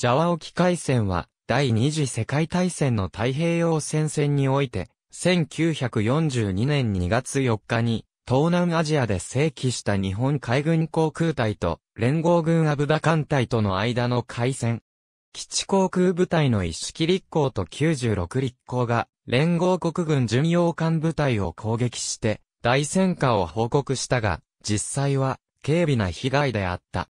ジャワ沖海戦は、第二次世界大戦の太平洋戦線において、1942年2月4日に、東南アジアで正規した日本海軍航空隊と連合軍アブダ艦隊との間の海戦。基地航空部隊の一式立航と96立航が連合国軍巡洋艦部隊を攻撃して大戦果を報告したが、実際は軽微な被害であった。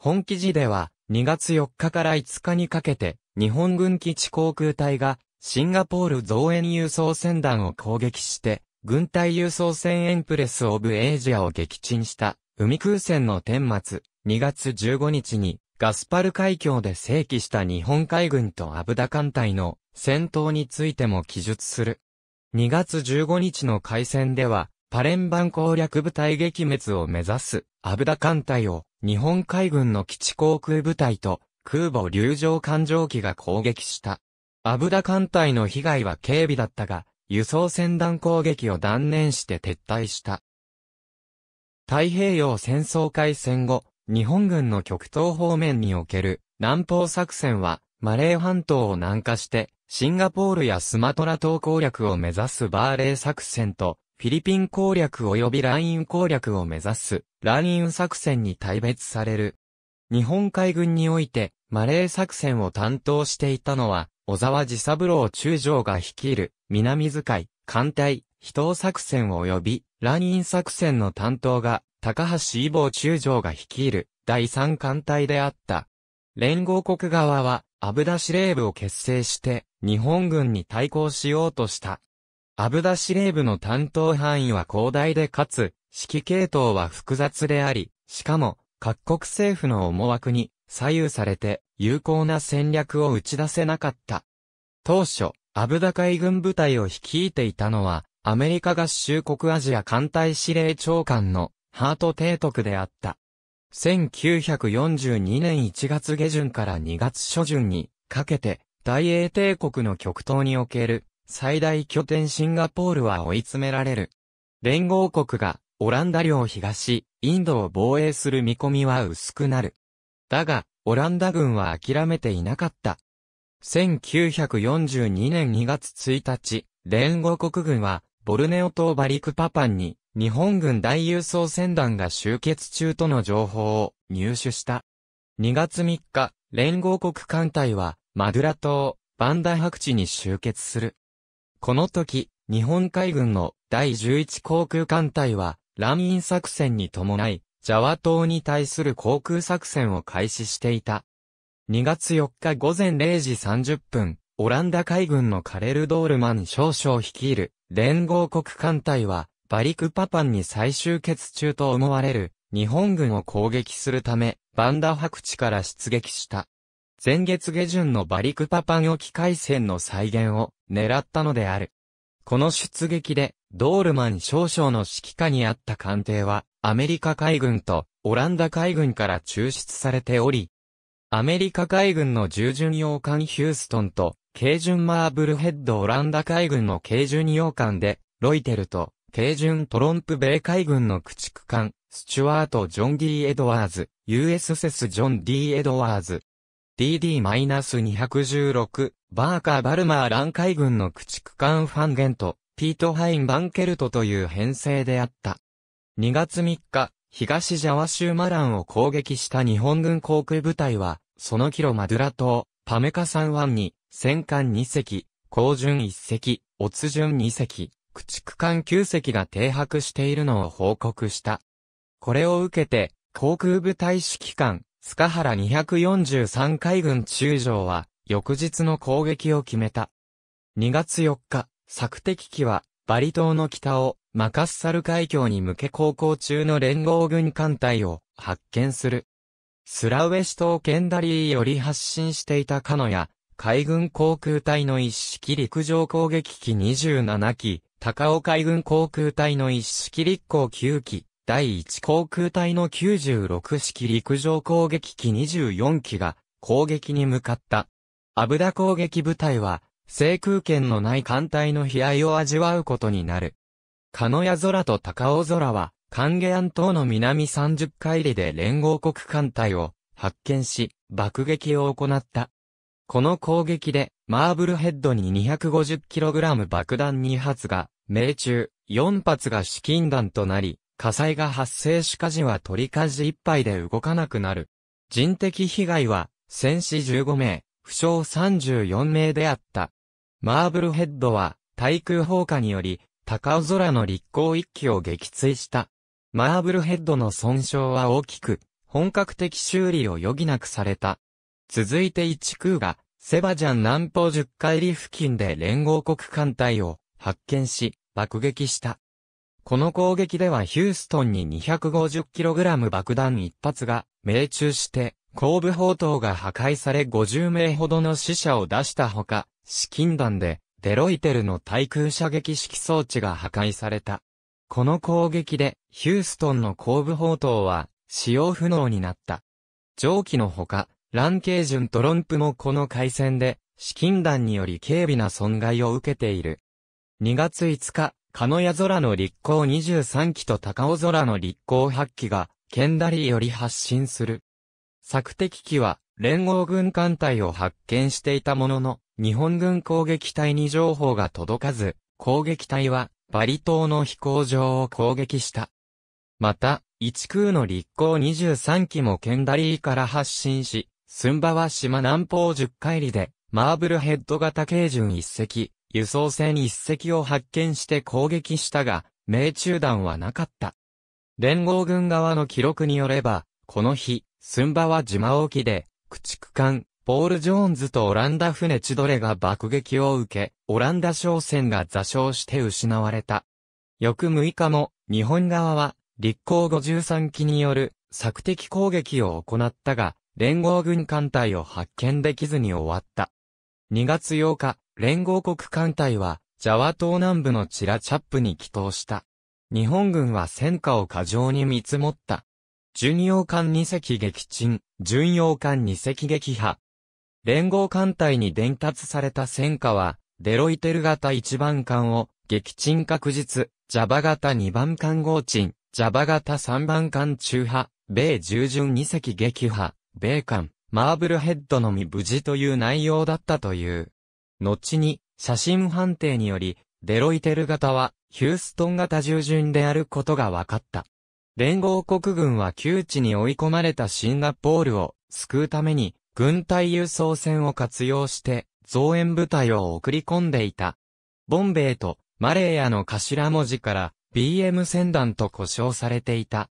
本記事では2月4日から5日にかけて、日本軍基地航空隊が、シンガポール増援輸送船団を攻撃して、軍隊輸送船エンプレス・オブ・エイジアを撃沈した、海空戦の顛末、2月15日に、ガスパル海峡で正規した日本海軍とアブダ艦隊の戦闘についても記述する。2月15日の海戦では、パレンバン攻略部隊撃滅を目指す、アブダ艦隊を、日本海軍の基地航空部隊と、空母流上艦上機が攻撃した。アブダ艦隊の被害は軽微だったが、輸送船団攻撃を断念して撤退した。太平洋戦争開戦後、日本軍の極東方面における南方作戦は、マレー半島を南下して、シンガポールやスマトラ島攻略を目指すバーレー作戦と、フィリピン攻略及びライン攻略を目指す、ライン作戦に大別される。日本海軍において、マレー作戦を担当していたのは、小沢治三郎中将が率いる、南遣い、艦隊、秘湯作戦及び、ライン作戦の担当が、高橋伊坊中将が率いる、第三艦隊であった。連合国側は、アブダ司令部を結成して、日本軍に対抗しようとした。アブダ司令部の担当範囲は広大でかつ、指揮系統は複雑であり、しかも、各国政府の思惑に左右されて有効な戦略を打ち出せなかった。当初、アブダ海軍部隊を率いていたのは、アメリカ合衆国アジア艦隊司令長官のハート提督であった。1942年1月下旬から2月初旬にかけて、大英帝国の極東における最大拠点シンガポールは追い詰められる。連合国がオランダ領東、インドを防衛する見込みは薄くなる。だが、オランダ軍は諦めていなかった。1942年2月1日、連合国軍は、ボルネオ島バリクパパンに、日本軍大輸送船団が集結中との情報を入手した。2月3日、連合国艦隊は、マドゥラ島、バンダ白地に集結する。この時、日本海軍の第11航空艦隊は、乱飲作戦に伴い、ジャワ島に対する航空作戦を開始していた。2月4日午前0時30分、オランダ海軍のカレル・ドールマン少々率いる連合国艦隊は、バリクパパンに最終決中と思われる日本軍を攻撃するため、バンダ白地から出撃した。前月下旬のバリクパパン沖海戦の再現を狙ったのである。この出撃で、ドールマン少将の指揮下にあった艦艇は、アメリカ海軍とオランダ海軍から抽出されており、アメリカ海軍の従順洋艦ヒューストンと、軽巡マーブルヘッドオランダ海軍の軽巡洋艦で、ロイテルと、軽巡トロンプ米海軍の駆逐艦、スチュワート・ジョン・ィ・エドワーズ、USS ジョン・ディ・エドワーズ、DD-216、バーカー・バルマーラン海軍の駆逐艦ファンゲント、ピート・ハイン・バンケルトという編成であった。2月3日、東ジャワ州マランを攻撃した日本軍航空部隊は、そのキロマドゥラ島、パメカサワ湾に、戦艦2隻、航順1隻、オツ順2隻、駆逐艦9隻が停泊しているのを報告した。これを受けて、航空部隊指揮官、塚原243海軍中将は、翌日の攻撃を決めた。2月4日、索敵機は、バリ島の北を、マカッサル海峡に向け航行中の連合軍艦隊を発見する。スラウエシ島ケンダリーより発進していたカノや、海軍航空隊の一式陸上攻撃機27機、高尾海軍航空隊の一式陸航9機、第一航空隊の96式陸上攻撃機24機が攻撃に向かった。油攻撃部隊は、制空権のない艦隊の悲哀を味わうことになる。カノヤ空と高尾空は、カンゲアン島の南30海里で連合国艦隊を発見し、爆撃を行った。この攻撃で、マーブルヘッドに 250kg 爆弾2発が、命中、4発が資金弾となり、火災が発生し火事は取り火事一杯で動かなくなる。人的被害は、戦死15名、負傷34名であった。マーブルヘッドは、対空砲火により、高尾空の立候一機を撃墜した。マーブルヘッドの損傷は大きく、本格的修理を余儀なくされた。続いて一空が、セバジャン南方10海里付近で連合国艦隊を発見し、爆撃した。この攻撃ではヒューストンに 250kg 爆弾一発が命中して後部砲塔が破壊され50名ほどの死者を出したほか、資金弾でデロイテルの対空射撃式装置が破壊された。この攻撃でヒューストンの後部砲塔は使用不能になった。蒸気のほか、ランケージュンロンプもこの海戦で、資金弾により軽微な損害を受けている。2月5日、カノヤ空の立候23機と高尾空の立候8機が、ケンダリーより発進する。索敵機は連合軍艦隊を発見していたものの、日本軍攻撃隊に情報が届かず、攻撃隊はバリ島の飛行場を攻撃した。また、一空の立航23機もケンダリーから発進し、スンバは島南方10海里で、マーブルヘッド型軽巡1隻、輸送船1隻を発見して攻撃したが、命中弾はなかった。連合軍側の記録によれば、この日、スンバワ島沖で、駆逐艦、ポール・ジョーンズとオランダ船チドレが爆撃を受け、オランダ商船が座礁して失われた。翌6日も、日本側は、立候53機による、索敵攻撃を行ったが、連合軍艦隊を発見できずに終わった。2月8日、連合国艦隊は、ジャワ島南部のチラチャップに帰投した。日本軍は戦火を過剰に見積もった。巡洋艦2隻撃沈、巡洋艦2隻撃破。連合艦隊に伝達された戦果は、デロイテル型1番艦を、撃沈確実、ジャバ型2番艦合沈、ジャバ型3番艦中破、米従順2隻撃破、米艦、マーブルヘッドのみ無事という内容だったという。後に、写真判定により、デロイテル型は、ヒューストン型従順であることが分かった。連合国軍は窮地に追い込まれたシンガポールを救うために、軍隊輸送船を活用して、増援部隊を送り込んでいた。ボンベイとマレーヤの頭文字から BM 船団と呼称されていた。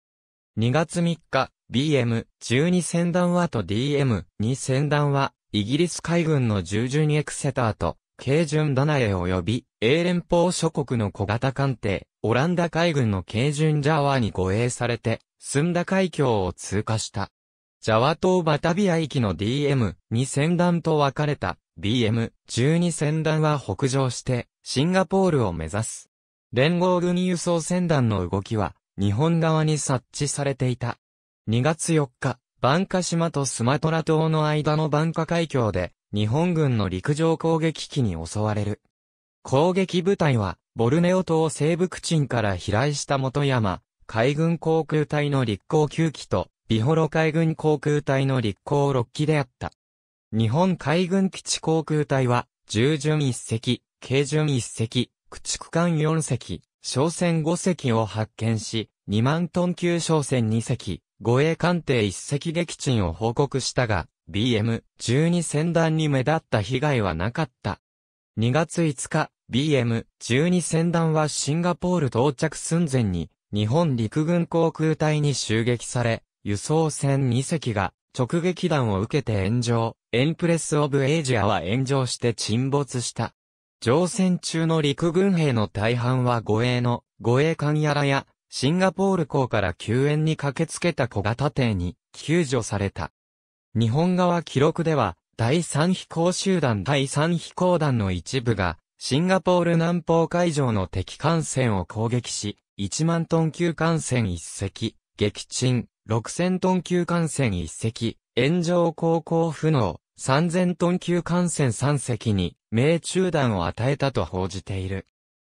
2月3日、BM12 船団はと DM2 船団はイギリス海軍の従順エクセターと巡順ナエ及び、英連邦諸国の小型艦艇、オランダ海軍の軽順ジャワに護衛されて、スンダ海峡を通過した。ジャワ島バタビア域の DM2 船団と分かれた BM12 船団は北上してシンガポールを目指す。連合軍輸送船団の動きは日本側に察知されていた。2月4日、バンカ島とスマトラ島の間のバンカ海峡で日本軍の陸上攻撃機に襲われる。攻撃部隊は、ボルネオ島西部区鎮から飛来した元山、海軍航空隊の立航9機と、ビホロ海軍航空隊の立航6機であった。日本海軍基地航空隊は、従順1隻、軽順1隻、駆逐艦4隻、商船5隻を発見し、2万トン級商船2隻、護衛艦艇1隻撃沈を報告したが、BM12 戦団に目立った被害はなかった。2月5日、BM12 戦団はシンガポール到着寸前に日本陸軍航空隊に襲撃され、輸送船2隻が直撃弾を受けて炎上、エンプレス・オブ・エイジアは炎上して沈没した。乗船中の陸軍兵の大半は護衛の護衛艦やらや、シンガポール港から救援に駆けつけた小型艇に救助された。日本側記録では、第3飛行集団第3飛行団の一部が、シンガポール南方海上の敵艦船を攻撃し、1万トン級艦船1隻、撃沈、6000トン級艦船1隻、炎上航行不能、3000トン級艦船3隻に、命中弾を与えたと報じている。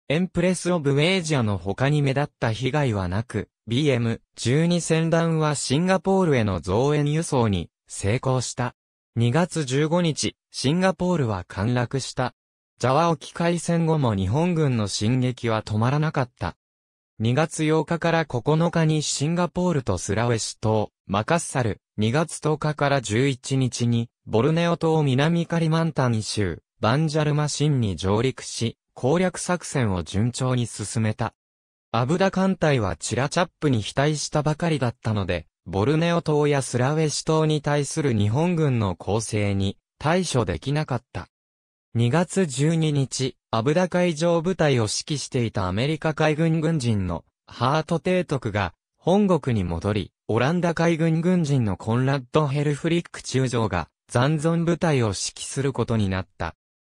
エンプレス・オブ・エージアの他に目立った被害はなく、BM12 戦団はシンガポールへの増援輸送に成功した。2月15日、シンガポールは陥落した。ジャワ沖海戦後も日本軍の進撃は止まらなかった。2月8日から9日にシンガポールとスラウェシ島、マカッサル、2月10日から11日に、ボルネオ島南カリマンタン州、バンジャルマシンに上陸し、攻略作戦を順調に進めた。アブダ艦隊はチラチャップに非対したばかりだったので、ボルネオ島やスラウェシ島に対する日本軍の攻勢に対処できなかった。2月12日、アブダ海上部隊を指揮していたアメリカ海軍軍人のハート提督が本国に戻り、オランダ海軍軍人のコンラッド・ヘルフリック中将が残存部隊を指揮することになった。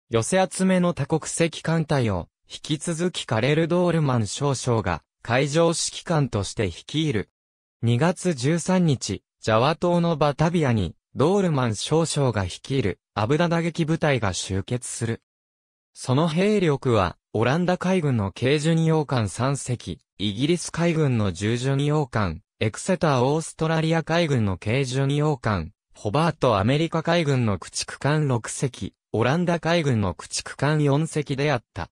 寄せ集めの多国籍艦隊を引き続きカレル・ドールマン少将が海上指揮官として率いる。2月13日、ジャワ島のバタビアに、ドールマン少将が率いる、アブダ打撃部隊が集結する。その兵力は、オランダ海軍の軽巡洋艦3隻、イギリス海軍の重巡洋艦、エクセターオーストラリア海軍の軽巡洋艦、ホバートアメリカ海軍の駆逐艦6隻、オランダ海軍の駆逐艦4隻であった。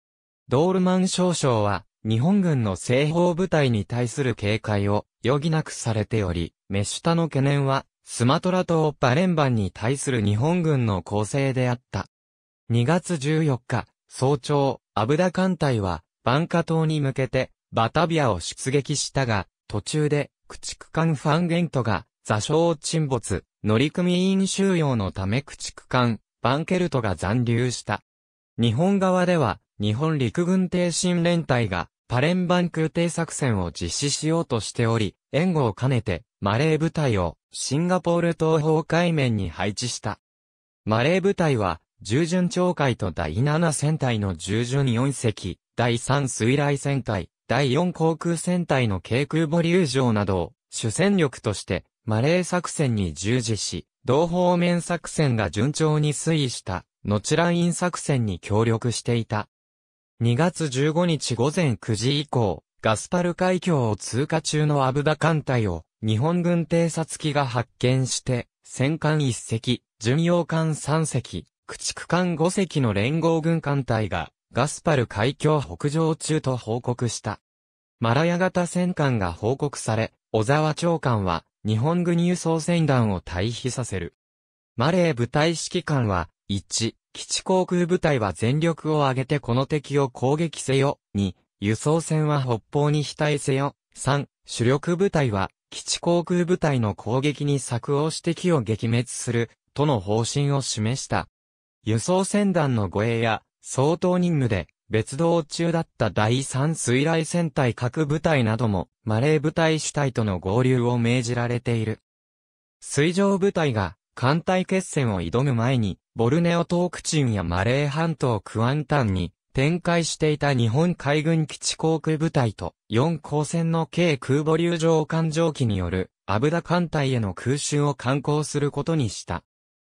ドールマン少将は、日本軍の西方部隊に対する警戒を余儀なくされており、メシュタの懸念は、スマトラ島バレンバンに対する日本軍の攻勢であった。2月14日、早朝、アブダ艦隊は、バンカ島に向けて、バタビアを出撃したが、途中で、駆逐艦ファンゲントが、座礁沈没、乗組員収容のため駆逐艦、バンケルトが残留した。日本側では、日本陸軍停身連隊が、パレンバン空挺作戦を実施しようとしており、援護を兼ねて、マレー部隊をシンガポール東方海面に配置した。マレー部隊は、従順町海と第7戦隊の従順4隻、第3水雷戦隊、第4航空戦隊の軽空母流場などを主戦力としてマレー作戦に従事し、同方面作戦が順調に推移した、後ライン作戦に協力していた。2月15日午前9時以降、ガスパル海峡を通過中のアブダ艦隊を日本軍偵察機が発見して、戦艦1隻、巡洋艦3隻、駆逐艦5隻の連合軍艦隊がガスパル海峡北上中と報告した。マラヤ型戦艦が報告され、小沢長官は日本軍輸送船団を退避させる。マレー部隊指揮官は1、基地航空部隊は全力を挙げてこの敵を攻撃せよ。2、輸送船は北方に非対せよ。3、主力部隊は基地航空部隊の攻撃に策を指摘を撃滅する、との方針を示した。輸送船団の護衛や、相当任務で、別動中だった第3水雷戦隊各部隊なども、マレー部隊主体との合流を命じられている。水上部隊が、艦隊決戦を挑む前に、ボルネオークチンやマレー半島クアンタンに展開していた日本海軍基地航空部隊と4航船の軽空母流上艦上機によるアブダ艦隊への空襲を観光することにした。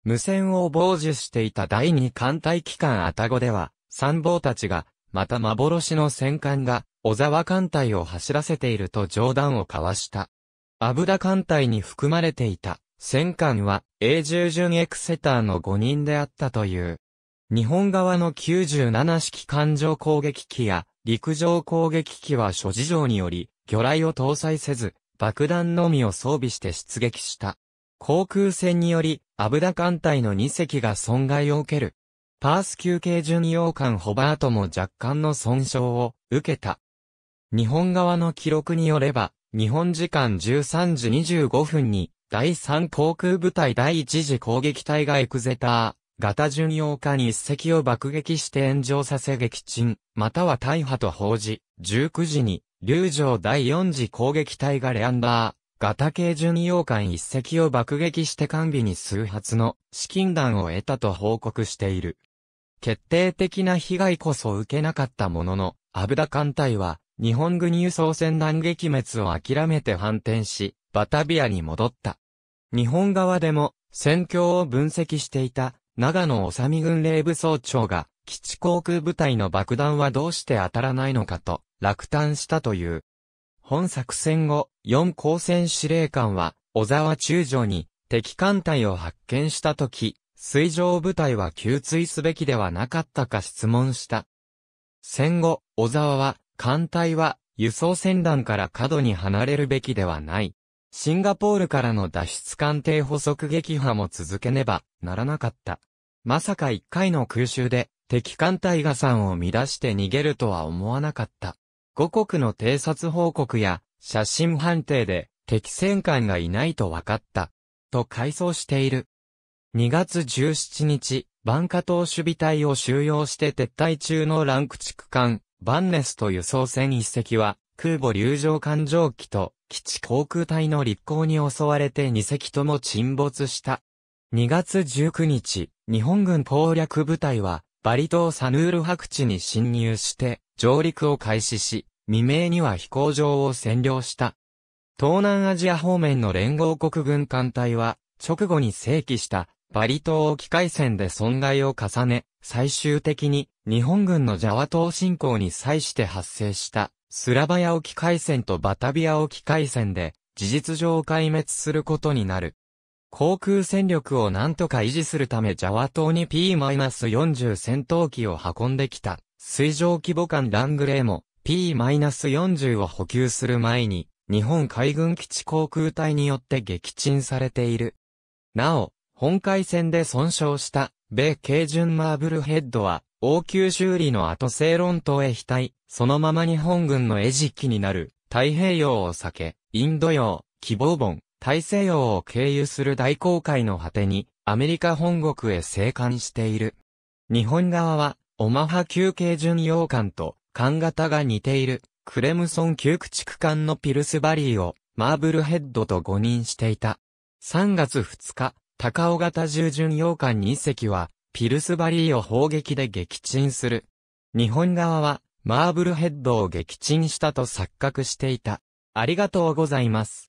無線を傍受していた第2艦隊機関アタゴでは、参謀たちが、また幻の戦艦が小沢艦隊を走らせていると冗談を交わした。アブダ艦隊に含まれていた戦艦は永住順エクセターの5人であったという。日本側の97式艦上攻撃機や陸上攻撃機は諸事情により魚雷を搭載せず爆弾のみを装備して出撃した。航空戦によりアブダ艦隊の2隻が損害を受ける。パース級系巡洋艦ホバートも若干の損傷を受けた。日本側の記録によれば、日本時間13時25分に第3航空部隊第1次攻撃隊がエクゼター、型巡洋艦1隻を爆撃して炎上させ撃沈、または大破と報じ、19時に、竜城第4次攻撃隊がレアンダー、型系巡洋艦1隻を爆撃して完備に数発の資金弾を得たと報告している。決定的な被害こそ受けなかったものの、アブダ艦隊は日本軍輸送船団撃滅を諦めて反転し、バタビアに戻った。日本側でも、戦況を分析していた、長野治軍令部総長が、基地航空部隊の爆弾はどうして当たらないのかと、落胆したという。本作戦後、4高専司令官は、小沢中将に、敵艦隊を発見したとき、水上部隊は給水すべきではなかったか質問した。戦後、小沢は、艦隊は輸送船団から過度に離れるべきではない。シンガポールからの脱出艦艇補足撃破も続けねばならなかった。まさか一回の空襲で敵艦隊が山を乱して逃げるとは思わなかった。五国の偵察報告や写真判定で敵戦艦がいないと分かった。と回想している。2月17日、バンカ島守備隊を収容して撤退中のランク地区艦、バンネスと輸送船一隻は、空母流上艦上機と基地航空隊の立航に襲われて二隻とも沈没した。2月19日、日本軍攻略部隊は、バリ島サヌール白地に侵入して、上陸を開始し、未明には飛行場を占領した。東南アジア方面の連合国軍艦隊は、直後に正規したバリ島沖海戦で損害を重ね、最終的に日本軍のジャワ島侵攻に際して発生したスラバヤ沖海戦とバタビア沖海戦で事実上壊滅することになる。航空戦力を何とか維持するためジャワ島に P-40 戦闘機を運んできた水上規模艦ラングレーも P-40 を補給する前に日本海軍基地航空隊によって撃沈されている。なお、本海戦で損傷した、米軽巡マーブルヘッドは、応急修理の後正論島へ飛隊、そのまま日本軍の餌食になる、太平洋を避け、インド洋、希望本、大西洋を経由する大航海の果てに、アメリカ本国へ生還している。日本側は、オマハ級軽巡洋艦と、艦型が似ている、クレムソン級駆逐艦のピルスバリーを、マーブルヘッドと誤認していた。3月2日、高尾型従巡洋艦2隻は、ピルスバリーを砲撃で撃沈する。日本側は、マーブルヘッドを撃沈したと錯覚していた。ありがとうございます。